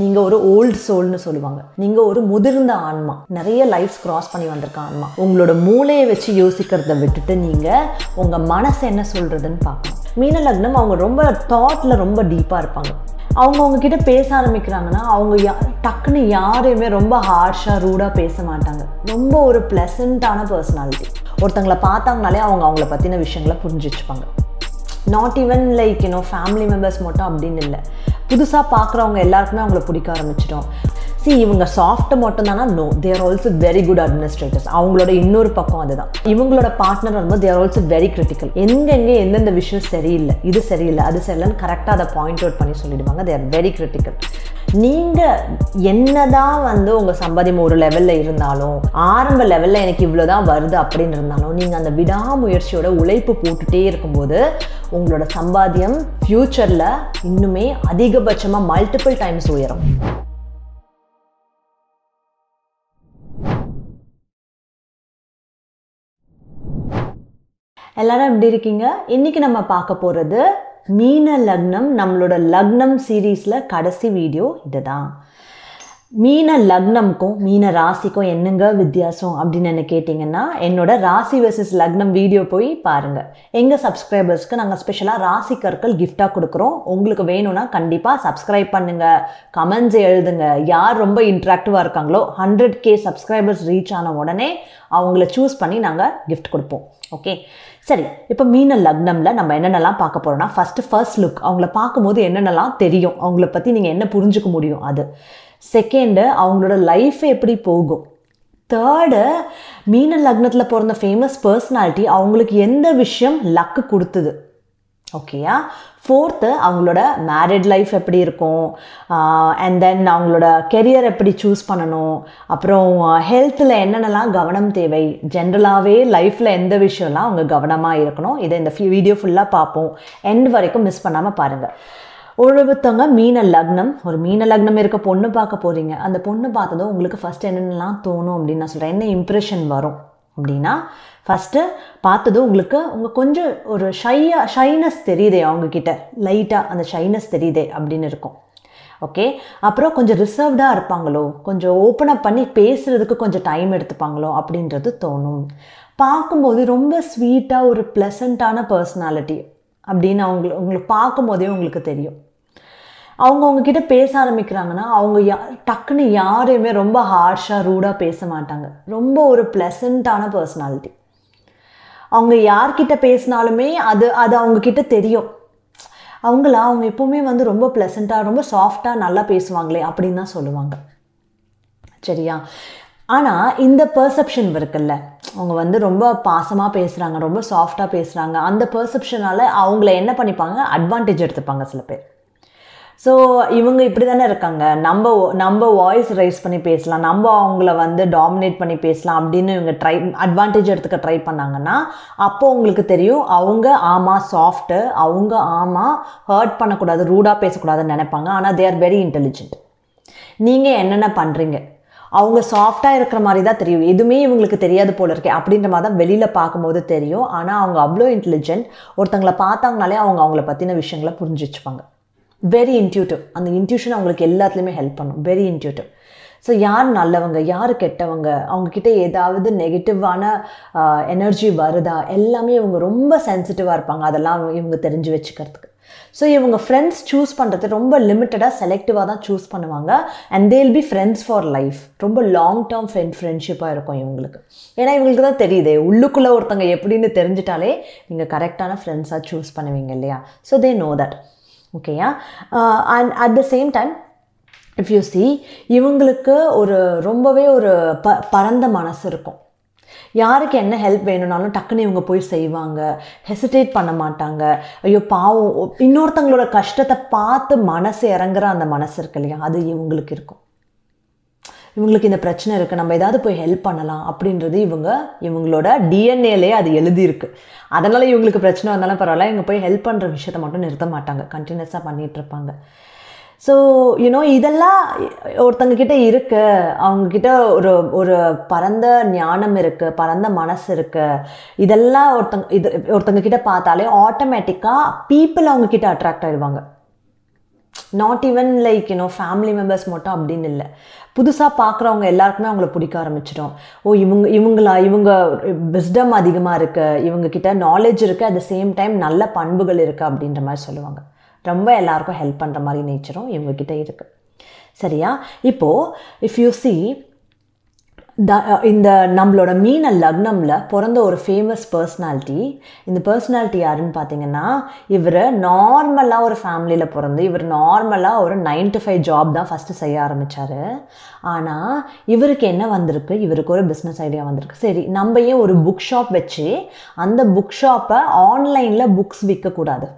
நீங்க ஒரு ஓல்டு சோல்னு சொல்லுவாங்க நீங்க ஒரு முதிர்ந்த ஆன்மா நிறைய லைஃப்ஸ் கிராஸ் பண்ணி வந்திருக்க ஆன்மா உங்களோட மூளையை வச்சு யோசிக்கிறத விட்டுட்டு நீங்க உங்க மனசு என்ன சொல்றதுன்னு பார்க்கணும் மீன லக்னம் அவங்க ரொம்ப தாட்ல ரொம்ப டீப்பா இருப்பாங்க அவங்க கிட்ட பேச ஆரம்பிக்கிறாங்கன்னா அவங்க யா டக்குன்னு யாரையுமே ரொம்ப ஹார்ஷாக ரூடாக பேச மாட்டாங்க ரொம்ப ஒரு பிளசண்டான பர்சனாலிட்டி ஒருத்தங்களை பார்த்தாங்கனாலே அவங்க அவங்கள பற்றின விஷயங்களை புரிஞ்சு வச்சுப்பாங்க not even like you know family members மட்டும் அப்படின்னு இல்லை புதுசாக பார்க்குறவங்க எல்லாருக்குமே அவங்கள பிடிக்க ஆரம்பிச்சிட்டோம் சி இவங்க சாஃப்ட்டை மட்டும் தானா no they're also very good administrators அவங்களோட இன்னொரு பக்கம் அதுதான் இவங்களோட பார்ட்னர் வரும்போது தேர் ஆல்சோ வெரி கிரிட்டிக்கல் எங்கெங்கே எந்தெந்த விஷயம் சரியில்லை இது சரியில்லை அது சரியில்லைன்னு கரெக்டாக அதை பாயிண்ட் அவுட் பண்ணி சொல்லிடுவாங்க தேர் வெரி கிரிட்டிக்கல் நீங்கள் என்னதான் வந்து உங்கள் சம்பாதியம் ஒரு லெவலில் இருந்தாலும் ஆரம்ப லெவலில் எனக்கு இவ்வளோ தான் வருது அப்படின்னு இருந்தாலும் நீங்கள் அந்த விடாமுயற்சியோட உழைப்பு போட்டுகிட்டே இருக்கும்போது உங்களோட சம்பாத்தியம் ஃப்யூச்சரில் இன்னுமே அதிகபட்சமாக மல்டிபிள் டைம்ஸ் உயரும் எல்லாரும் எப்படி இருக்கீங்க இன்னைக்கு நம்ம பார்க்க போகிறது மீன லக்னம் நம்மளோட லக்னம் சீரீஸில் கடைசி வீடியோ இதுதான் மீன லக்னம்க்கும் மீன ராசிக்கும் என்னங்க வித்தியாசம் அப்படின்னு என்ன கேட்டிங்கன்னா என்னோட ராசி வெர்சஸ் லக்னம் வீடியோ போய் பாருங்கள் எங்கள் சப்ஸ்கிரைபர்ஸ்க்கு நாங்கள் ஸ்பெஷலாக ராசி கற்கள் கிஃப்டாக கொடுக்குறோம் உங்களுக்கு வேணும்னா கண்டிப்பாக சப்ஸ்கிரைப் பண்ணுங்கள் கமெண்ட்ஸ் எழுதுங்க யார் ரொம்ப இன்ட்ராக்டிவாக இருக்காங்களோ ஹண்ட்ரட் கே சப்ஸ்கிரைபர்ஸ் ரீச் ஆன உடனே அவங்கள சூஸ் பண்ணி நாங்கள் கிஃப்ட் கொடுப்போம் ஓகே சரி இப்போ மீன லக்னமில் நம்ம என்னென்னலாம் பார்க்க போகிறோம்னா ஃபஸ்ட்டு ஃபர்ஸ்ட் லுக் அவங்கள பார்க்கும்போது என்னென்னலாம் தெரியும் அவங்கள பற்றி நீங்கள் என்ன புரிஞ்சுக்க முடியும் அது செகண்டு அவங்களோட லைஃப் எப்படி போகும் தேர்டு மீன லக்னத்தில் பிறந்த ஃபேமஸ் பர்சனாலிட்டி அவங்களுக்கு எந்த விஷயம் லக்கு கொடுத்தது ஓகேயா ஃபோர்த்து அவங்களோட மேரிட் லைஃப் எப்படி இருக்கும் அண்ட் தென் அவங்களோட கெரியர் எப்படி சூஸ் பண்ணணும் அப்புறம் ஹெல்த்தில் என்னென்னலாம் கவனம் தேவை ஜென்ரலாகவே லைஃப்பில் எந்த விஷயம்லாம் அவங்க கவனமாக இருக்கணும் இதை இந்த வீடியோ ஃபுல்லாக பார்ப்போம் எண்ட் வரைக்கும் மிஸ் பண்ணாமல் பாருங்கள் ஒழுவுத்தவங்க மீன லக்னம் ஒரு மீன லக்னம் இருக்க பொண்ணு பார்க்க போகிறீங்க அந்த பொண்ணு பார்த்ததும் உங்களுக்கு ஃபஸ்ட்டு என்னென்னலாம் தோணும் அப்படின்னு நான் சொல்கிறேன் என்ன இம்ப்ரெஷன் வரும் அப்படின்னா ஃபஸ்ட்டு பார்த்ததும் உங்களுக்கு உங்கள் கொஞ்சம் ஒரு ஷையாக ஷைனஸ் தெரியுதே அவங்கக்கிட்ட லைட்டாக அந்த ஷைனஸ் தெரியுதே அப்படின்னு இருக்கும் ஓகே அப்புறம் கொஞ்சம் ரிசர்வ்டாக இருப்பாங்களோ கொஞ்சம் ஓப்பன் அப் பண்ணி பேசுகிறதுக்கு கொஞ்சம் டைம் எடுத்துப்பாங்களோ அப்படின்றது தோணும் பார்க்கும்போது ரொம்ப ஸ்வீட்டாக ஒரு ப்ளசண்ட்டான பர்சனாலிட்டி அப்படின்னு அவங்கள உங்களுக்கு பார்க்கும்போதே உங்களுக்கு தெரியும் அவங்க அவங்கக்கிட்ட பேச ஆரம்பிக்கிறாங்கன்னா அவங்க யா டக்குன்னு யாரையுமே ரொம்ப ஹார்ஷாக ரூடாக பேச மாட்டாங்க ரொம்ப ஒரு ப்ளசண்ட்டான பர்சனாலிட்டி அவங்க யார்கிட்ட பேசினாலுமே அது அது அவங்கக்கிட்ட தெரியும் அவங்கள அவங்க எப்போவுமே வந்து ரொம்ப ப்ளசண்ட்டாக ரொம்ப சாஃப்டாக நல்லா பேசுவாங்களே அப்படின்னு தான் சொல்லுவாங்க சரியா ஆனால் இந்த பர்செப்ஷன் இருக்குல்ல அவங்க வந்து ரொம்ப பாசமாக பேசுகிறாங்க ரொம்ப சாஃப்டாக பேசுகிறாங்க அந்த பர்செப்ஷனால் அவங்கள என்ன பண்ணிப்பாங்க அட்வான்டேஜ் எடுத்துப்பாங்க சில பேர் ஸோ இவங்க இப்படி தானே இருக்காங்க நம்ம நம்ம வாய்ஸ் ரைஸ் பண்ணி பேசலாம் நம்ம அவங்கள வந்து டாமினேட் பண்ணி பேசலாம் அப்படின்னு இவங்க ட்ரை அட்வான்டேஜ் எடுத்துக்க ட்ரை பண்ணாங்கன்னா அப்போது உங்களுக்கு தெரியும் அவங்க ஆமாம் சாஃப்ட்டு அவங்க ஆமாம் ஹர்ட் பண்ணக்கூடாது ரூடாக பேசக்கூடாதுன்னு நினைப்பாங்க ஆனால் தே ஆர் வெரி இன்டெலிஜென்ட் நீங்கள் என்னென்ன பண்ணுறீங்க அவங்க சாஃப்டாக இருக்கிற மாதிரி தான் தெரியும் எதுவுமே இவங்களுக்கு தெரியாது போல இருக்கே அப்படின்ற மாதிரி தான் வெளியில் பார்க்கும்போது தெரியும் ஆனால் அவங்க அவ்வளோ இன்டெலிஜென்ட் ஒருத்தங்களை பார்த்தாங்கனாலே அவங்க அவங்கள பற்றின விஷயங்களை புரிஞ்சு வச்சுப்பாங்க வெரி இன்ட்யூட்டிவ் அந்த இன்ட்யூஷன் அவங்களுக்கு எல்லாத்துலேயுமே ஹெல்ப் பண்ணும் வெரி இன்ட்யூட்டிவ் ஸோ யார் நல்லவங்க யார் கெட்டவங்க அவங்கக்கிட்ட ஏதாவது நெகட்டிவான எனர்ஜி வருதா எல்லாமே இவங்க ரொம்ப சென்சிட்டிவாக இருப்பாங்க அதெல்லாம் இவங்க தெரிஞ்சு வச்சுக்கிறதுக்கு ஸோ இவங்க ஃப்ரெண்ட்ஸ் சூஸ் பண்ணுறது ரொம்ப லிமிட்டடாக செலக்டிவாக தான் சூஸ் பண்ணுவாங்க and they'll be friends for life ரொம்ப லாங் டேர்ம் ஃப்ரெண்ட் ஃப்ரெண்ட்ஷிப்பாக இருக்கும் இவங்களுக்கு ஏன்னா இவங்களுக்கு தான் தெரியுது உள்ளுக்குள்ளே ஒருத்தவங்க எப்படின்னு தெரிஞ்சிட்டாலே நீங்கள் கரெக்டான ஃப்ரெண்ட்ஸாக சூஸ் பண்ணுவீங்க இல்லையா ஸோ தே நோ தட் ஓகேயா and at the same time if you see இவங்களுக்கு ஒரு ரொம்பவே ஒரு ப பரந்த மனசு இருக்கும் யாருக்கு என்ன ஹெல்ப் வேணும்னாலும் டக்குன்னு இவங்க போய் செய்வாங்க ஹெசிடேட் பண்ண மாட்டாங்க ஐயோ பாவம் இன்னொருத்தங்களோட கஷ்டத்தை பார்த்து மனசு இறங்குற அந்த மனசு இருக்கு இல்லையா அது இவங்களுக்கு இருக்கும் இவங்களுக்கு இந்த பிரச்சனை இருக்குது நம்ம ஏதாவது போய் ஹெல்ப் பண்ணலாம் அப்படின்றது இவங்க இவங்களோட டிஎன்ஏலேயே அது எழுதியிருக்கு அதனால் இவங்களுக்கு பிரச்சனை வந்தாலும் பரவாயில்ல இவங்க போய் ஹெல்ப் பண்ணுற விஷயத்த மட்டும் நிறுத்த மாட்டாங்க கண்டினியூஸாக பண்ணிகிட்ருப்பாங்க ஸோ யூனோ இதெல்லாம் ஒருத்தங்கக்கிட்ட கிட்ட இருக்கு அவங்கக்கிட்ட ஒரு ஒரு பரந்த ஞானம் இருக்குது பரந்த மனசு இருக்குது இதெல்லாம் ஒருத்தங்க இது ஒருத்தங்கக்கிட்ட பார்த்தாலே ஆட்டோமேட்டிக்காக பீப்புள் அவங்கக்கிட்ட அட்ராக்ட் ஆகிடுவாங்க not even like you know family members மட்டும் அப்படின்னு இல்லை புதுசாக பார்க்குறவங்க எல்லாருக்குமே அவங்கள பிடிக்க ஆரம்பிச்சிடும் ஓ இவங்க இவங்களா இவங்க விஸ்டம் அதிகமாக இருக்குது இவங்கக்கிட்ட நாலேஜ் இருக்குது அட் த சேம் டைம் நல்ல பண்புகள் இருக்குது அப்படின்ற மாதிரி சொல்லுவாங்க ரொம்ப எல்லாருக்கும் ஹெல்ப் பண்ணுற மாதிரி நேச்சரும் இவங்கக்கிட்ட இருக்குது சரியா இப்போது இஃப் யூ சி த இந்த நம்மளோட மீன லக்னமில் பிறந்த ஒரு ஃபேமஸ் பர்சனாலிட்டி இந்த பர்சனாலிட்டி யாருன்னு பார்த்தீங்கன்னா இவர் நார்மலாக ஒரு ஃபேமிலியில் பிறந்து இவர் நார்மலாக ஒரு நைன் டு ஃபைவ் ஜாப் தான் ஃபஸ்ட்டு செய்ய ஆரம்பித்தார் ஆனால் இவருக்கு என்ன வந்திருக்கு இவருக்கு ஒரு பிஸ்னஸ் ஐடியா வந்திருக்கு சரி நம்ம ஏன் ஒரு புக் ஷாப் வச்சு அந்த புக் ஷாப்பை ஆன்லைனில் புக்ஸ் விற்கக்கூடாது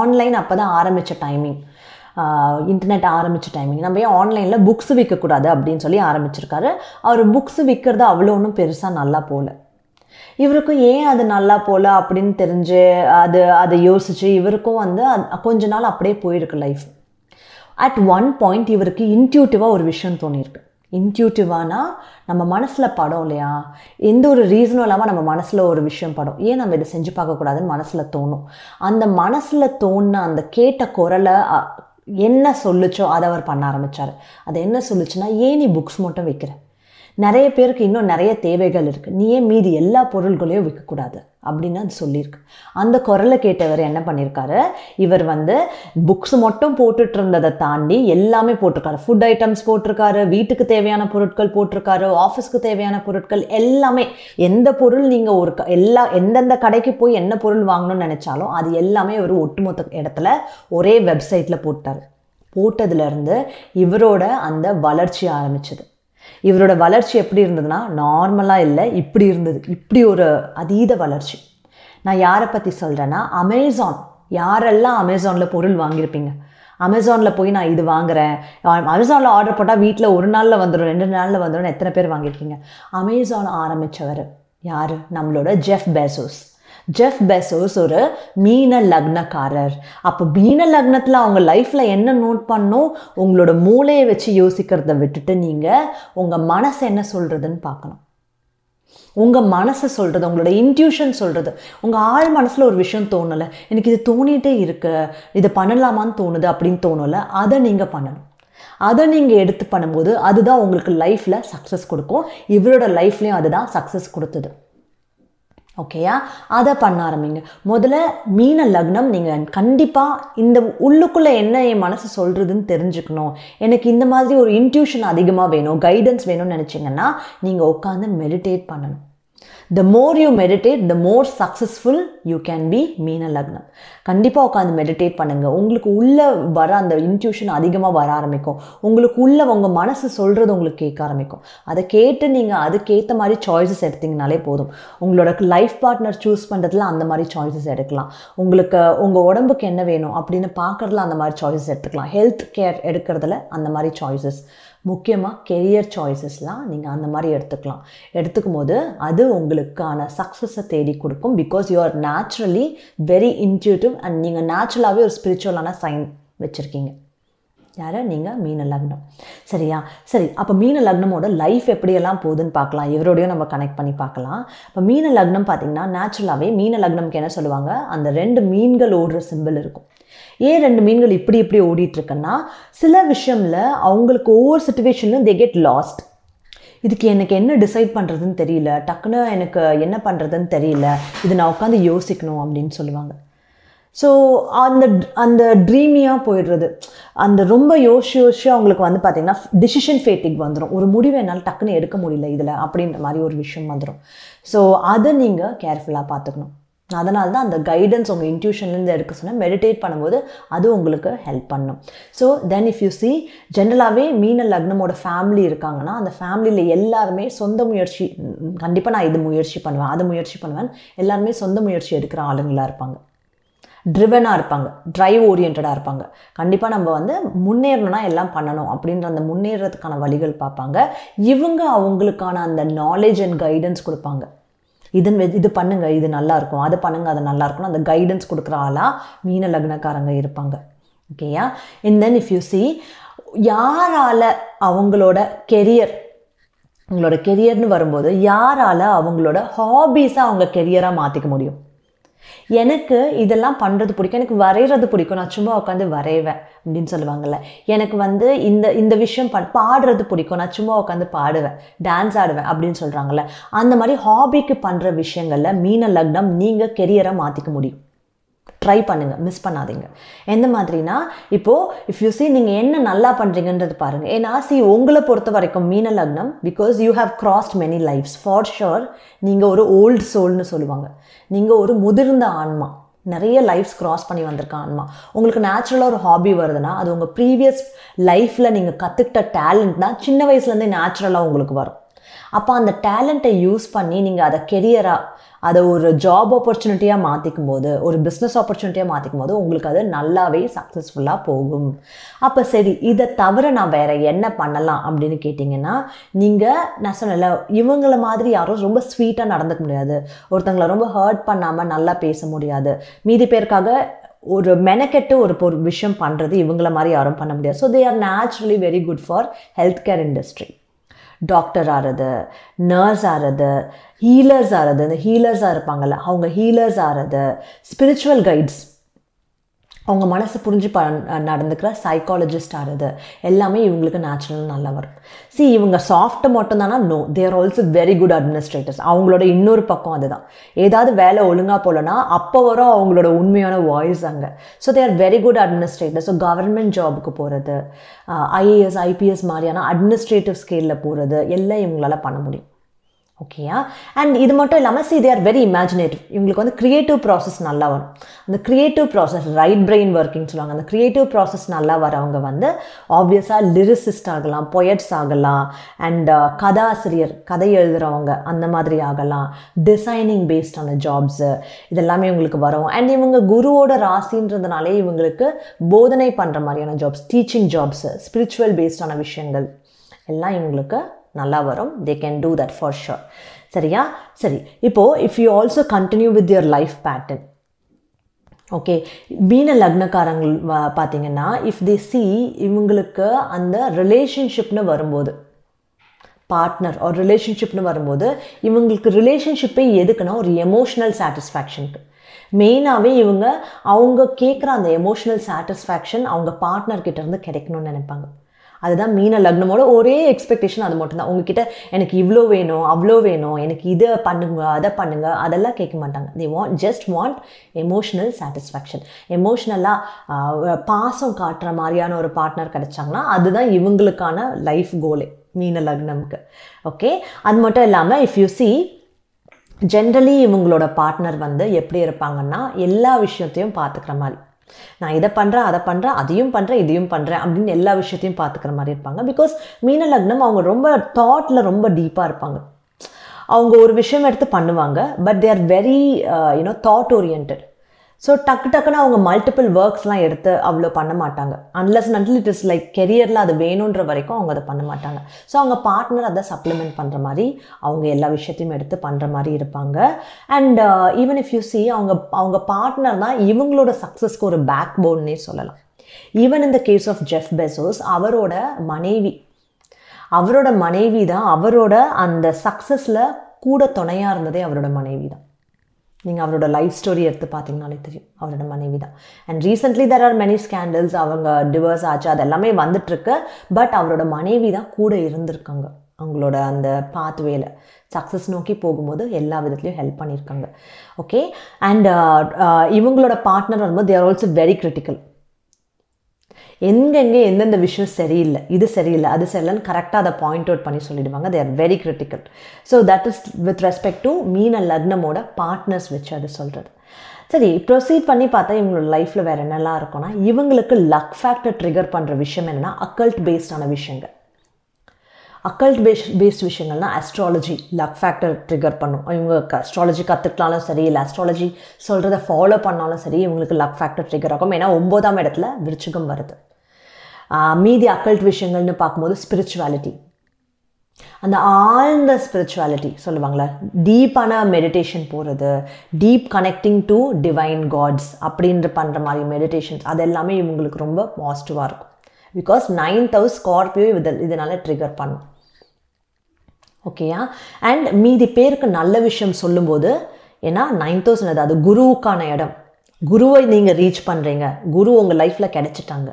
ஆன்லைன் அப்போ தான் ஆரம்பித்த டைமிங் இன்டர்நெட் ஆரம்பித்த டைமிங் நம்ம ஏன் ஆன்லைனில் புக்ஸ் விற்கக்கூடாது அப்படின்னு சொல்லி ஆரம்பிச்சிருக்காரு அவர் புக்ஸ் விற்கிறது அவ்வளோ ஒன்றும் பெருசாக நல்லா போகல இவருக்கும் ஏன் அது நல்லா போகல அப்படின்னு தெரிஞ்சு அது அதை யோசித்து இவருக்கும் வந்து கொஞ்ச நாள் அப்படியே போயிருக்கு லைஃப் அட் ஒன் பாயிண்ட் இவருக்கு இன்ட்யூட்டிவாக ஒரு விஷயம் தோணியிருக்கு இன்ட்யூட்டிவானால் நம்ம மனசில் படம் இல்லையா எந்த ஒரு ரீசனும் இல்லாமல் நம்ம மனசில் ஒரு விஷயம் படம் ஏன் நம்ம இதை செஞ்சு பார்க்கக்கூடாதுன்னு மனசில் தோணும் அந்த மனசில் தோணுன அந்த கேட்ட குரலை என்ன சொல்லுச்சோ அதை அவர் பண்ண ஆரம்பித்தார் அது என்ன சொல்லுச்சுன்னா ஏன் நீ புக்ஸ் மட்டும் வைக்கிற நிறைய பேருக்கு இன்னும் நிறைய தேவைகள் இருக்குது நீ ஏன் மீதி எல்லா பொருள்களையும் விற்கக்கூடாது அப்படின்னு அது சொல்லியிருக்கு அந்த குரலை கேட்டவர் என்ன பண்ணியிருக்காரு இவர் வந்து புக்ஸ் மட்டும் போட்டுட்டு இருந்ததை தாண்டி எல்லாமே போட்டிருக்காரு ஃபுட் ஐட்டம்ஸ் போட்டிருக்காரு வீட்டுக்கு தேவையான பொருட்கள் போட்டிருக்காரு ஆஃபீஸ்க்கு தேவையான பொருட்கள் எல்லாமே எந்த பொருள் நீங்கள் ஒரு எல்லா எந்தெந்த கடைக்கு போய் என்ன பொருள் வாங்கணும்னு நினச்சாலும் அது எல்லாமே ஒரு ஒட்டுமொத்த இடத்துல ஒரே வெப்சைட்டில் போட்டார் போட்டதுலேருந்து இவரோட அந்த வளர்ச்சி ஆரம்பிச்சது இவரோட வளர்ச்சி எப்படி இருந்ததுன்னா நார்மலாக இல்லை இப்படி இருந்தது இப்படி ஒரு அதீத வளர்ச்சி நான் யாரை பற்றி சொல்கிறேன்னா அமேசான் யாரெல்லாம் அமேசானில் பொருள் வாங்கியிருப்பீங்க அமேசானில் போய் நான் இது வாங்குகிறேன் அமேசானில் ஆர்டர் போட்டால் வீட்டில் ஒரு நாளில் வந்துடும் ரெண்டு நாளில் வந்துடும் எத்தனை பேர் வாங்கியிருக்கீங்க அமேசான் ஆரம்பித்தவர் யார் நம்மளோட ஜெஃப் பேசோஸ் ஜெஃப் பெசோஸ் ஒரு மீன லக்னக்காரர் அப்போ மீன லக்னத்தில் அவங்க லைஃப்பில் என்ன நோட் பண்ணணும் உங்களோட மூளையை வச்சு யோசிக்கிறத விட்டுட்டு நீங்கள் உங்கள் மனசு என்ன சொல்கிறதுன்னு பார்க்கணும் உங்கள் மனசு சொல்கிறது உங்களோட இன்ட்யூஷன் சொல்கிறது உங்கள் ஆள் மனசில் ஒரு விஷயம் தோணலை எனக்கு இது தோணிகிட்டே இருக்கு இதை பண்ணலாமான்னு தோணுது அப்படின்னு தோணலை அதை நீங்கள் பண்ணணும் அதை நீங்கள் எடுத்து பண்ணும்போது அதுதான் உங்களுக்கு லைஃப்பில் சக்ஸஸ் கொடுக்கும் இவரோட லைஃப்லேயும் அதுதான் சக்ஸஸ் கொடுத்தது ஓகேயா அதை பண்ண ஆரம்பிங்க முதல்ல மீன லக்னம் நீங்கள் கண்டிப்பாக இந்த உள்ளுக்குள்ளே என்ன என் மனசு சொல்கிறதுன்னு தெரிஞ்சுக்கணும் எனக்கு இந்த மாதிரி ஒரு இன்ட்யூஷன் அதிகமாக வேணும் கைடன்ஸ் வேணும்னு நினச்சிங்கன்னா நீங்கள் உட்காந்து மெடிடேட் பண்ணணும் the more you meditate the more successful you can be மீன லக்னம் கண்டிப்பாக உட்காந்து மெடிடேட் பண்ணுங்கள் உங்களுக்கு உள்ளே வர அந்த இன்ட்யூஷன் அதிகமாக வர ஆரம்பிக்கும் உங்களுக்கு உள்ளே உங்கள் மனசு சொல்கிறது உங்களுக்கு கேட்க ஆரம்பிக்கும் அதை கேட்டு நீங்கள் அதுக்கேற்ற மாதிரி சாய்ஸஸ் எடுத்திங்கனாலே போதும் உங்களோட லைஃப் பார்ட்னர் சூஸ் பண்ணுறதுல அந்த மாதிரி சாய்ஸஸ் எடுக்கலாம் உங்களுக்கு உங்கள் உடம்புக்கு என்ன வேணும் அப்படின்னு பார்க்குறதுல அந்த மாதிரி சாய்ஸஸ் எடுத்துக்கலாம் ஹெல்த் கேர் எடுக்கிறதுல அந்த மாதிரி சாய்ஸஸ் முக்கியமாக கெரியர் சாய்ஸஸ்லாம் நீங்கள் அந்த மாதிரி எடுத்துக்கலாம் எடுத்துக்கும் போது அது உங்களுக்கான சக்ஸஸை தேடி கொடுக்கும் because you are naturally very intuitive and நீங்கள் நேச்சுரலாகவே ஒரு ஸ்பிரிச்சுவலான சைன் வச்சுருக்கீங்க யார நீங்கள் மீன லக்னம் சரியா சரி அப்போ மீன லக்னமோட லைஃப் எப்படியெல்லாம் போகுதுன்னு பார்க்கலாம் இவரோடையும் நம்ம கனெக்ட் பண்ணி பார்க்கலாம் இப்போ மீன லக்னம் பார்த்திங்கன்னா நேச்சுரலாகவே மீன லக்னம்க்கு என்ன சொல்லுவாங்க அந்த ரெண்டு மீன்கள் ஓடுற சிம்பிள் இருக்கும் ஏன் ரெண்டு மீன்கள் இப்படி இப்படி ஓடிட்டுருக்குன்னா சில விஷயமில் அவங்களுக்கு ஒவ்வொரு சுச்சுவேஷன்லையும் தே கெட் லாஸ்ட் இதுக்கு எனக்கு என்ன டிசைட் பண்ணுறதுன்னு தெரியல டக்குன்னு எனக்கு என்ன பண்ணுறதுன்னு தெரியல இது நான் உட்காந்து யோசிக்கணும் அப்படின்னு சொல்லுவாங்க ஸோ அந்த அந்த ட்ரீமியாக போயிடுறது அந்த ரொம்ப யோசி யோசி அவங்களுக்கு வந்து பார்த்திங்கன்னா டிசிஷன் ஃபேட்டிக் வந்துடும் ஒரு முடிவு என்னால் டக்குன்னு எடுக்க முடியல இதில் அப்படின்ற மாதிரி ஒரு விஷயம் வந்துடும் ஸோ அதை நீங்கள் கேர்ஃபுல்லாக பார்த்துக்கணும் அதனால தான் அந்த கைடன்ஸ் உங்கள் இன்ட்யூஷன்லேருந்து எடுக்க சொன்னால் மெடிடேட் பண்ணும்போது அது உங்களுக்கு ஹெல்ப் பண்ணும் so then if you see ஜென்ரலாகவே மீன லக்னமோட ஃபேமிலி இருக்காங்கன்னா அந்த ஃபேமிலியில் எல்லாருமே சொந்த முயற்சி கண்டிப்பாக நான் இது முயற்சி பண்ணுவேன் அது முயற்சி பண்ணுவேன் எல்லாருமே சொந்த முயற்சி எடுக்கிற ஆளுங்களாக இருப்பாங்க ட்ரிவனாக இருப்பாங்க ட்ரைவ் ஓரியன்டாக இருப்பாங்க கண்டிப்பாக நம்ம வந்து முன்னேறணும்னா எல்லாம் பண்ணணும் அப்படின்ற அந்த முன்னேறதுக்கான வழிகள் பார்ப்பாங்க இவங்க அவங்களுக்கான அந்த நாலேஜ் அண்ட் கைடன்ஸ் கொடுப்பாங்க இது இது பண்ணுங்கள் இது நல்லாயிருக்கும் அது பண்ணுங்கள் அது நல்லாயிருக்கும் அந்த கைடன்ஸ் கொடுக்குற ஆளாக மீன லக்னக்காரங்க இருப்பாங்க ஓகேயா in then if you see யாரால் அவங்களோட கெரியர் அவங்களோட கெரியர்னு வரும்போது யாரால் அவங்களோட ஹாபீஸாக அவங்க கெரியராக மாற்றிக்க முடியும் எனக்கு இதெல்லாம் பண்ணுறது பிடிக்கும் எனக்கு வரைகிறது பிடிக்கும் நான் சும்மா உட்காந்து வரைவேன் அப்படின்னு சொல்லுவாங்கள்ல எனக்கு வந்து இந்த இந்த விஷயம் பண் பாடுறது பிடிக்கும் நான் சும்மா உட்காந்து பாடுவேன் டான்ஸ் ஆடுவேன் அப்படின்னு சொல்கிறாங்கள்ல அந்த மாதிரி ஹாபிக்கு பண்ணுற விஷயங்களில் மீன லக்னம் நீங்கள் கெரியரை மாற்றிக்க முடியும் ட்ரை பண்ணுங்கள் மிஸ் பண்ணாதீங்க எந்த மாதிரினா இப்போது இஃப் யூ சி நீங்கள் என்ன நல்லா பண்ணுறீங்கன்றது பாருங்கள் ஏன்னா சி உங்களை பொறுத்த வரைக்கும் மீன லக்னம் because you have crossed many lives for sure நீங்கள் ஒரு ஓல்டு சோல்னு சொல்லுவாங்க நீங்கள் ஒரு முதிர்ந்த ஆன்மா நிறைய லைஃப்ஸ் க்ராஸ் பண்ணி வந்திருக்க ஆன்மா உங்களுக்கு நேச்சுரலாக ஒரு ஹாபி வருதுன்னா அது உங்கள் ப்ரீவியஸ் லைஃப்பில் நீங்கள் கற்றுக்கிட்ட டேலண்ட் தான் சின்ன வயசுலேருந்தே நேச்சுரலாக உங்களுக்கு வரும் அப்போ அந்த டேலண்ட்டை யூஸ் பண்ணி நீங்கள் அதை கெரியராக அதை ஒரு ஜாப் ஆப்பர்ச்சுனிட்டியாக மாற்றிக்கும் போது ஒரு பிஸ்னஸ் ஆப்பர்ச்சுனிட்டியாக மாற்றிக்கும் போது உங்களுக்கு அது நல்லாவே சக்ஸஸ்ஃபுல்லாக போகும் அப்போ சரி இதை தவிர நான் வேறு என்ன பண்ணலாம் அப்படின்னு கேட்டிங்கன்னா நீங்கள் நான் சொன்னல இவங்கள மாதிரி யாரும் ரொம்ப ஸ்வீட்டாக நடந்துக்க முடியாது ஒருத்தங்களை ரொம்ப ஹர்ட் பண்ணாமல் நல்லா பேச முடியாது மீதி பேருக்காக ஒரு மெனக்கெட்டு ஒரு பொரு விஷயம் பண்ணுறது இவங்கள மாதிரி யாரும் பண்ண முடியாது so they are naturally very good for health care industry doctor ஆகிறது நர்ஸ் ஆகிறது ஹீலர்ஸ் ஆகிறது இந்த ஹீலர்ஸாக இருப்பாங்கள்ல அவங்க ஹீலர்ஸ் ஆகிறது ஸ்பிரிச்சுவல் கைட்ஸ் அவங்க மனசு புரிஞ்சு ப நடந்துக்கிற சைக்காலஜிஸ்ட் ஆகுது எல்லாமே இவங்களுக்கு நேச்சுரல் நல்லா வரும் சி இவங்க சாஃப்ட்டு மட்டும்தானா no they're also very good administrators அவங்களோட இன்னொரு பக்கம் அதுதான் ஏதாவது வேலை ஒழுங்காக போகலன்னா அப்போ வரும் அவங்களோட உண்மையான வாய்ஸ் அங்கே so they're very good administrator so government ஜாபுக்கு போகிறது ஐஏஎஸ் ஐபிஎஸ் மாதிரியான அட்மினிஸ்ட்ரேட்டிவ் ஸ்கேலில் போகிறது எல்லாம் இவங்களால பண்ண முடியும் ஓகேயா அண்ட் இது மட்டும் இல்லாமல் see they are very imaginative இவங்களுக்கு வந்து க்ரியேட்டிவ் ப்ராசஸ் நல்லா வரும் அந்த creative process right brain working சொல்லுவாங்க அந்த க்ரியேட்டிவ் ப்ராசஸ் நல்லா வரவங்க வந்து ஆப்வியஸாக லிரிசிஸ்ட் ஆகலாம் பொயட்ஸ் ஆகலாம் அண்ட் uh, கதாசிரியர் கதை எழுதுகிறவங்க அந்த மாதிரி ஆகலாம் டிசைனிங் பேஸ்டான ஜாப்ஸு இதெல்லாமே இவங்களுக்கு வரும் அண்ட் இவங்க குருவோட ராசின்றதுனாலே இவங்களுக்கு போதனை பண்ணுற மாதிரியான ஜாப்ஸ் டீச்சிங் ஜாப்ஸு ஸ்பிரிச்சுவல் பேஸ்டான விஷயங்கள் எல்லாம் இவங்களுக்கு நல்லா வரும் they can do that for sure சரியா சரி இப்போது if you also continue with your life pattern okay மீன லக்னக்காரங்கள் பார்த்தீங்கன்னா இஃப் தி சி இவங்களுக்கு அந்த ரிலேஷன்ஷிப்னு வரும்போது பார்ட்னர் ஒரு ரிலேஷன்ஷிப்னு வரும்போது இவங்களுக்கு ரிலேஷன்ஷிப்பே எதுக்குன்னா ஒரு எமோஷ்னல் சாட்டிஸ்ஃபேக்ஷனுக்கு மெயினாகவே இவங்க அவங்க கேட்குற அந்த எமோஷ்னல் சாட்டிஸ்ஃபேக்ஷன் அவங்க கிட்டேருந்து கிடைக்கணும்னு நினைப்பாங்க அதுதான் மீன லக்னமோட ஒரே எக்ஸ்பெக்டேஷன் அது மட்டும்தான் உங்ககிட்ட எனக்கு இவ்வளோ வேணும் அவ்வளோ வேணும் எனக்கு இதை பண்ணுங்க அதை பண்ணுங்க அதெல்லாம் கேட்க மாட்டாங்க they want just want emotional satisfaction எமோஷ்னலாக பாசம் காட்டுற மாதிரியான ஒரு பார்ட்னர் கிடச்சாங்கன்னா அதுதான் இவங்களுக்கான லைஃப் கோலே மீன லக்னமுக்கு ஓகே அது மட்டும் இல்லாமல் இஃப் யூ சி ஜென்ரலி இவங்களோட பார்ட்னர் வந்து எப்படி இருப்பாங்கன்னா எல்லா விஷயத்தையும் பார்த்துக்கிற மாதிரி நான் இதை பண்ணுறேன் அதை பண்ணுறேன் அதையும் பண்ணுறேன் இதையும் பண்ணுறேன் அப்படின்னு எல்லா விஷயத்தையும் பார்த்துக்கிற மாதிரி இருப்பாங்க பிகாஸ் மீன லக்னம் அவங்க ரொம்ப தாட்டில் ரொம்ப டீப்பாக இருப்பாங்க அவங்க ஒரு விஷயம் எடுத்து பண்ணுவாங்க but they are very you know thought orient so டக்கு டக்குன்னு அவங்க மல்டிபிள் ஒர்க்ஸ்லாம் எடுத்து அவ்வளோ பண்ண மாட்டாங்க அன்லஸ் நட்டில் இட் இஸ் லைக் கெரியரில் அது வேணுன்ற வரைக்கும் அவங்க அதை பண்ண மாட்டாங்க ஸோ அவங்க பார்ட்னர் அதை சப்ளிமெண்ட் பண்ணுற மாதிரி அவங்க எல்லா விஷயத்தையும் எடுத்து பண்ணுற மாதிரி இருப்பாங்க and even if you see அவங்க அவங்க பார்ட்னர் தான் இவங்களோட சக்ஸஸ்க்கு ஒரு பேக் போன்னே சொல்லலாம் ஈவன் இந்த கேஸ் ஆஃப் ஜெஃப் பெசோஸ் அவரோட மனைவி அவரோட மனைவி தான் அவரோட அந்த சக்ஸஸில் கூட துணையாக இருந்ததே அவரோட மனைவி தான் நீங்கள் அவரோட லைஃப் ஸ்டோரி எடுத்து பார்த்தீங்கனாலே தெரியும் அவரோட மனைவி தான் and recently there are many scandals அவங்க டிவர்ஸ் ஆச்சு அது எல்லாமே வந்துட்டுருக்கு பட் அவரோட மனைவி தான் கூட இருந்திருக்காங்க அவங்களோட அந்த பாத்வேல சக்ஸஸ் நோக்கி போகும்போது எல்லா விதத்துலேயும் ஹெல்ப் பண்ணியிருக்காங்க ஓகே அண்ட் uh, uh, இவங்களோட பார்ட்னர் வரும்போது தேர் ஆல்சோ வெரி கிரிட்டிக்கல் எங்கெங்கே எந்தெந்த விஷயம் சரியில்லை இது சரியில்லை அது சரியில்லைன்னு கரெக்டாக அதை பாயிண்ட் அவுட் பண்ணி சொல்லிடுவாங்க they are very critical so that is with respect to மீன லக்னமோட பார்ட்னர்ஸ் வச்சு அது சொல்கிறது சரி ப்ரொசீட் பண்ணி பார்த்தா இவங்களோட லைஃப்பில் வேறு என்னெல்லாம் இருக்கும்னா இவங்களுக்கு லக் ஃபேக்டர் ட்ரிகர் பண்ணுற விஷயம் என்னென்னா அக்கல்ட் பேஸ்டான விஷயங்கள் அக்கல்ட் பேஸ் பேஸ்ட் விஷயங்கள்னா அஸ்ட்ராலஜி லக் ஃபேக்டர் ட்ரிகர் பண்ணும் இவங்க அஸ்ட்ராலஜி கற்றுக்கிட்டாலும் சரி இல்லை அஸ்ட்ராலஜி சொல்கிறத ஃபாலோ பண்ணாலும் சரி இவங்களுக்கு லக் ஃபேக்டர் ட்ரிகர் ஆகும் ஏன்னா ஒம்போதாம் இடத்துல விருச்சிகம் வருது மீதி அக்கல்ட் விஷயங்கள்னு பார்க்கும்போது ஸ்பிரிச்சுவாலிட்டி அந்த ஆழ்ந்த ஸ்பிரிச்சுவாலிட்டி சொல்லுவாங்களே டீப்பான மெடிடேஷன் போகிறது deep connecting to divine gods அப்படின்ற பண்ணுற மாதிரி மெடிடேஷன்ஸ் அது எல்லாமே இவங்களுக்கு ரொம்ப பாசிட்டிவாக இருக்கும் பிகாஸ் நைன்த் ஹவுஸ் ஸ்கார்பியோ இதில் இதனால் ட்ரிகர் பண்ணும் ஓகேயா அண்ட் மீதி பேருக்கு நல்ல விஷயம் சொல்லும்போது ஏன்னா நைன் தௌசண்ட் அது குருவுக்கான இடம் குருவை நீங்கள் ரீச் பண்ணுறீங்க குரு உங்கள் லைஃப்பில் கிடச்சிட்டாங்க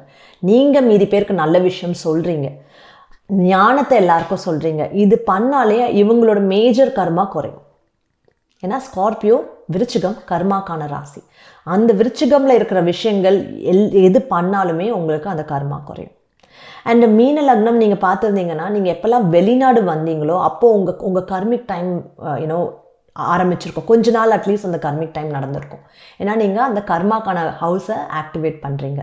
நீங்கள் மீதி பேருக்கு நல்ல விஷயம் சொல்கிறீங்க ஞானத்தை எல்லாருக்கும் சொல்கிறீங்க இது பண்ணாலே இவங்களோட மேஜர் கர்மா குறையும் ஏன்னா ஸ்கார்பியோ விருச்சிகம் கர்மாக்கான ராசி அந்த விருச்சிகமில் இருக்கிற விஷயங்கள் எல் எது பண்ணாலுமே உங்களுக்கு அந்த கர்மா குறையும் அண்ட் மீன லக்னம் நீங்கள் பார்த்துருந்தீங்கன்னா நீங்கள் எப்போல்லாம் வெளிநாடு வந்தீங்களோ அப்போது உங்கள் உங்கள் கர்மிக் டைம் யூனோ uh, ஆரம்பிச்சிருக்கோம் கொஞ்ச நாள் அட்லீஸ்ட் அந்த கர்மிக் டைம் நடந்திருக்கும் ஏன்னா நீங்கள் அந்த கர்மாக்கான ஹவுஸை ஆக்டிவேட் பண்ணுறீங்க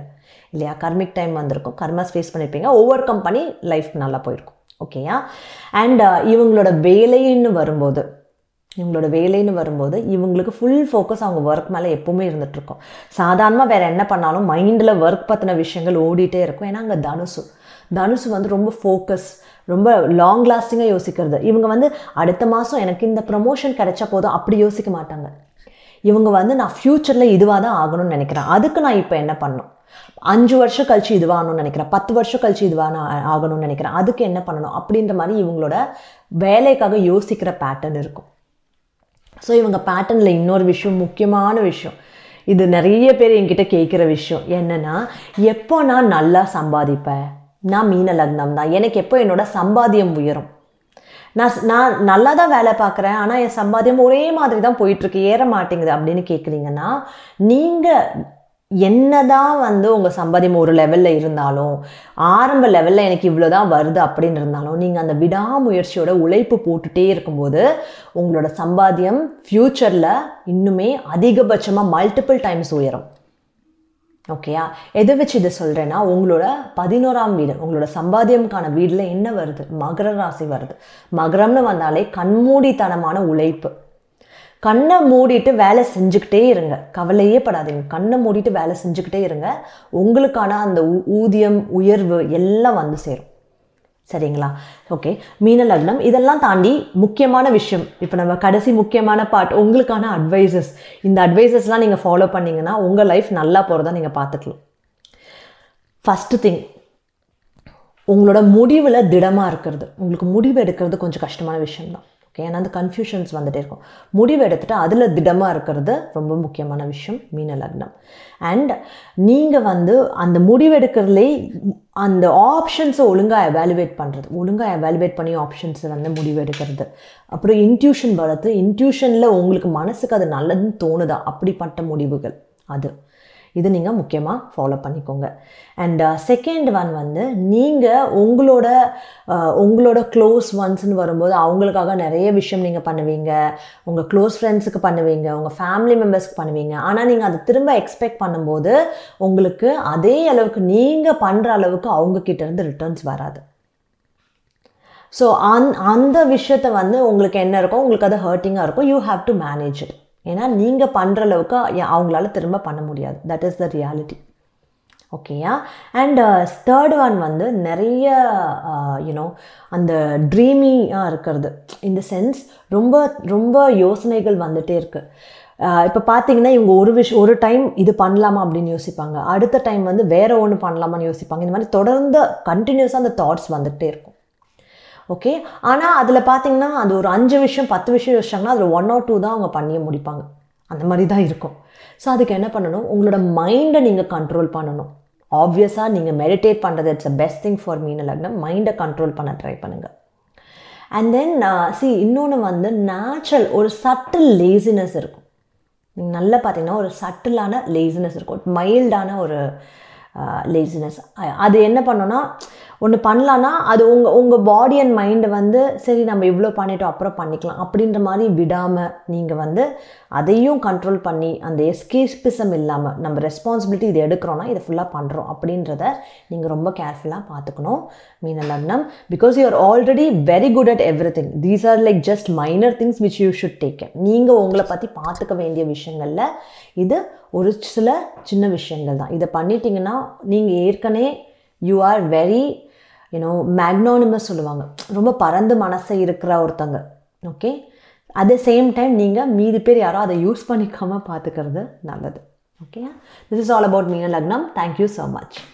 இல்லையா கர்மிக் டைம் வந்திருக்கும் கர்மாஸ் ஃபேஸ் பண்ணியிருப்பீங்க ஓவர் கம் பண்ணி லைஃப் நல்லா போயிருக்கும் ஓகேயா அண்ட் uh, இவங்களோட வேலைன்னு வரும்போது இவங்களோட வேலைன்னு வரும்போது இவங்களுக்கு ஃபுல் ஃபோக்கஸ் அவங்க ஒர்க் மேலே எப்போவுமே இருந்துகிட்ருக்கும் சாதாரணமாக வேறு என்ன பண்ணாலும் மைண்டில் ஒர்க் பற்றின விஷயங்கள் ஓடிட்டே இருக்கும் ஏன்னா அங்கே தனுசு தனுஷ் வந்து ரொம்ப ஃபோக்கஸ் ரொம்ப லாங் லாஸ்டிங்காக யோசிக்கிறது இவங்க வந்து அடுத்த மாதம் எனக்கு இந்த ப்ரமோஷன் கிடைச்சா போதும் அப்படி யோசிக்க மாட்டாங்க இவங்க வந்து நான் ஃப்யூச்சரில் இதுவாக தான் ஆகணும்னு நினைக்கிறேன் அதுக்கு நான் இப்போ என்ன பண்ணணும் அஞ்சு வருஷம் கழிச்சு இதுவாகணும்னு நினைக்கிறேன் பத்து வருஷம் கழிச்சு இதுவாக ஆகணும்னு நினைக்கிறேன் அதுக்கு என்ன பண்ணணும் அப்படின்ற மாதிரி இவங்களோட வேலைக்காக யோசிக்கிற பேட்டர்ன் இருக்கும் ஸோ இவங்க பேட்டர்னில் இன்னொரு விஷயம் முக்கியமான விஷயம் இது நிறைய பேர் என்கிட்ட கேட்குற விஷயம் என்னென்னா எப்போ நான் நல்லா சம்பாதிப்பேன் நான் மீன லக்னம் தான் எனக்கு எப்போ என்னோட சம்பாத்தியம் உயரும் நான் நான் நல்லா தான் வேலை பார்க்குறேன் ஆனால் என் சம்பாத்தியம் ஒரே மாதிரி தான் போயிட்டுருக்கு ஏற மாட்டேங்குது அப்படின்னு கேட்குறீங்கன்னா நீங்கள் என்ன தான் வந்து உங்கள் சம்பாதியம் ஒரு லெவலில் இருந்தாலும் ஆரம்ப லெவலில் எனக்கு இவ்வளோ தான் வருது அப்படின்னு இருந்தாலும் நீங்கள் அந்த விடாமுயற்சியோட உழைப்பு போட்டுகிட்டே இருக்கும்போது உங்களோட சம்பாத்தியம் ஃப்யூச்சரில் இன்னுமே அதிகபட்சமாக மல்டிபிள் டைம்ஸ் உயரும் ஓகேயா எதை வச்சு இதை சொல்கிறேன்னா உங்களோட பதினோராம் வீடு உங்களோட சம்பாத்தியம்கான வீடில் என்ன வருது மகர ராசி வருது மகரம்னு வந்தாலே கண்மூடித்தனமான உழைப்பு கண்ணை மூடிட்டு வேலை செஞ்சுக்கிட்டே இருங்க கவலையே படாதீங்க கண்ணை மூடிட்டு வேலை செஞ்சுக்கிட்டே இருங்க உங்களுக்கான அந்த ஊதியம் உயர்வு எல்லாம் வந்து சேரும் சரிங்களா ஓகே மீன லக்னம் இதெல்லாம் தாண்டி முக்கியமான விஷயம் இப்போ நம்ம கடைசி முக்கியமான பார்ட் உங்களுக்கான அட்வைசஸ் இந்த அட்வைசஸ்லாம் நீங்கள் ஃபாலோ பண்ணிங்கன்னா உங்கள் லைஃப் நல்லா போகிறதா நீங்கள் பார்த்துக்கலாம் ஃபஸ்ட்டு திங் உங்களோட முடிவில் திடமாக இருக்கிறது உங்களுக்கு முடிவு எடுக்கிறது கொஞ்சம் கஷ்டமான விஷயம்தான் ஓகே ஏன்னா அந்த கன்ஃபியூஷன்ஸ் வந்துகிட்டே இருக்கும் முடிவு எடுத்துகிட்டு அதில் திடமாக இருக்கிறது ரொம்ப முக்கியமான விஷயம் மீன லக்னம் அண்ட் நீங்கள் வந்து அந்த முடிவெடுக்கிறதுலே அந்த ஆப்ஷன்ஸை ஒழுங்காக அவாலுவேட் பண்ணுறது ஒழுங்காக அவாலுவேட் பண்ணி ஆப்ஷன்ஸை வந்து முடிவெடுக்கிறது அப்புறம் இன்ட்யூஷன் வளர்த்து இன்ட்யூஷனில் உங்களுக்கு மனசுக்கு அது நல்லதுன்னு தோணுதா அப்படிப்பட்ட முடிவுகள் அது இது நீங்கள் முக்கியமாக ஃபாலோ பண்ணிக்கோங்க அண்ட் செகண்ட் ஒன் வந்து நீங்கள் உங்களோட uh, உங்களோட க்ளோஸ் ஒன்ஸ்னு வரும்போது அவங்களுக்காக நிறைய விஷயம் நீங்கள் பண்ணுவீங்க உங்கள் க்ளோஸ் ஃப்ரெண்ட்ஸுக்கு பண்ணுவீங்க உங்கள் ஃபேமிலி மெம்பர்ஸ்க்கு பண்ணுவீங்க ஆனால் நீங்கள் அதை திரும்ப எக்ஸ்பெக்ட் பண்ணும்போது உங்களுக்கு அதே அளவுக்கு நீங்கள் பண்ணுற அளவுக்கு இருந்து ரிட்டர்ன்ஸ் வராது ஸோ அந் அந்த விஷயத்தை வந்து உங்களுக்கு என்ன இருக்கோ உங்களுக்கு அது ஹர்ட்டிங்காக இருக்கும் you have to manage it ஏன்னா நீங்கள் பண்ணுற அளவுக்கு அவங்களால திரும்ப பண்ண முடியாது தட் இஸ் த ரியாலிட்டி ஓகேயா அண்ட் தேர்ட் ஒன் வந்து நிறைய யூனோ uh, அந்த ட்ரீமிங்காக இருக்கிறது இந்த சென்ஸ் ரொம்ப ரொம்ப யோசனைகள் வந்துகிட்டே இருக்குது uh, இப்போ பார்த்தீங்கன்னா இவங்க ஒரு விஷயம் ஒரு டைம் இது பண்ணலாமா அப்படின்னு யோசிப்பாங்க அடுத்த டைம் வந்து வேறு ஒன்று பண்ணலாமான்னு யோசிப்பாங்க இந்த மாதிரி தொடர்ந்து கண்டினியூஸாக அந்த தாட்ஸ் வந்துகிட்டே இருக்கும் ஓகே ஆனால் அதில் பார்த்தீங்கன்னா அது ஒரு அஞ்சு விஷயம் பத்து விஷயம் யோசிச்சாங்கன்னா அதில் ஒன் ஆர் டூ தான் அவங்க பண்ணியே முடிப்பாங்க அந்த மாதிரி தான் இருக்கும் ஸோ அதுக்கு என்ன பண்ணணும் உங்களோட மைண்டை நீங்கள் கண்ட்ரோல் பண்ணணும் ஆப்வியஸாக நீங்கள் மெடிடேட் பண்ணுறது it's a best thing for மீன் லக்னம் மைண்டை கண்ட்ரோல் பண்ண ட்ரை பண்ணுங்கள் அண்ட் தென் சி இன்னொன்று வந்து நேச்சுரல் ஒரு சட்டில் லேசினஸ் இருக்கும் நீங்கள் நல்லா பார்த்தீங்கன்னா ஒரு சட்டிலான லேசினஸ் இருக்கும் மைல்டான ஒரு லேசினஸ் அது என்ன பண்ணோன்னா ஒன்று பண்ணலான்னா அது உங்கள் உங்கள் பாடி அண்ட் மைண்டை வந்து சரி நம்ம இவ்வளோ பண்ணிட்டோம் அப்புறம் பண்ணிக்கலாம் அப்படின்ற மாதிரி விடாமல் நீங்கள் வந்து அதையும் கண்ட்ரோல் பண்ணி அந்த எஸ்கேஸ்பிசம் இல்லாமல் நம்ம ரெஸ்பான்சிபிலிட்டி இது எடுக்கிறோன்னா இதை ஃபுல்லாக பண்ணுறோம் அப்படின்றத நீங்கள் ரொம்ப கேர்ஃபுல்லாக பார்த்துக்கணும் மீன லக்னம் because you are already very good at everything these are like just minor things which you should take care நீங்கள் உங்களை பற்றி பார்த்துக்க வேண்டிய விஷயங்களில் இது ஒரு சில சின்ன விஷயங்கள் தான் இதை பண்ணிட்டீங்கன்னா நீங்கள் ஏற்கனவே you are very you know magnanimous சொல்லுவாங்க ரொம்ப பறந்து மனசை இருக்கிற ஒருத்தங்க okay at the same time நீங்கள் மீதி பேர் யாரோ அதை யூஸ் பண்ணிக்காமல் பார்த்துக்கிறது நல்லது okay this is all about மீன லக்னம் தேங்க்யூ ஸோ மச்